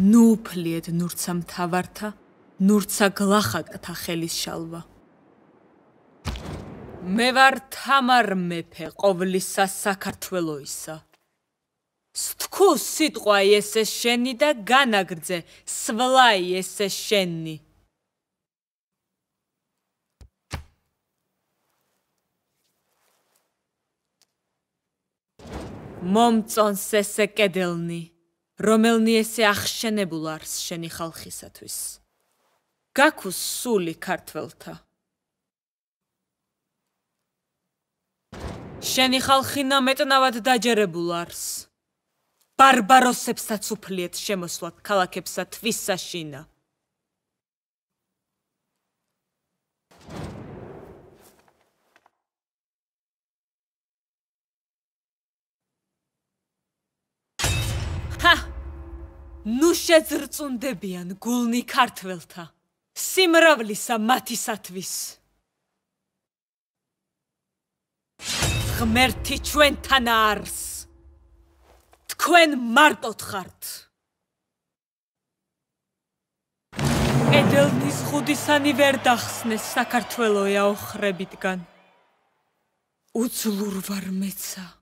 ნუფლიეთ ნურცა მთავართა, ნურცა გлахაკთა ხელის შალვა. მე ვარ თამარ მეფე ყოვლისა საქართველოსა. სთქო სიტყვა ესე შენი და განაგრძე სვლაი ესე შენი. მომწონს ესე კედელნი. რომელნი ესე აღშენებულ არს შენი ხალხისათვის. გაქუს სული ქართველთა. შენი ხალხინა მეტნავად დაჯერებულ არს. ბარბაროსებსაც უფლიეთ შემოსვლად ქალაქებსა თვისაშინა. ნუ შეძრწუნდებიან გულნი ქართველთა სიმრავლისა მათისათვის ღმერთი ჩვენთან არს თქვენ მარტოთ ხართ ედელნის ხუდისანი ვერ დახსნეს საქართველოსა ოხრებიდან უძლურ ვარ მეცა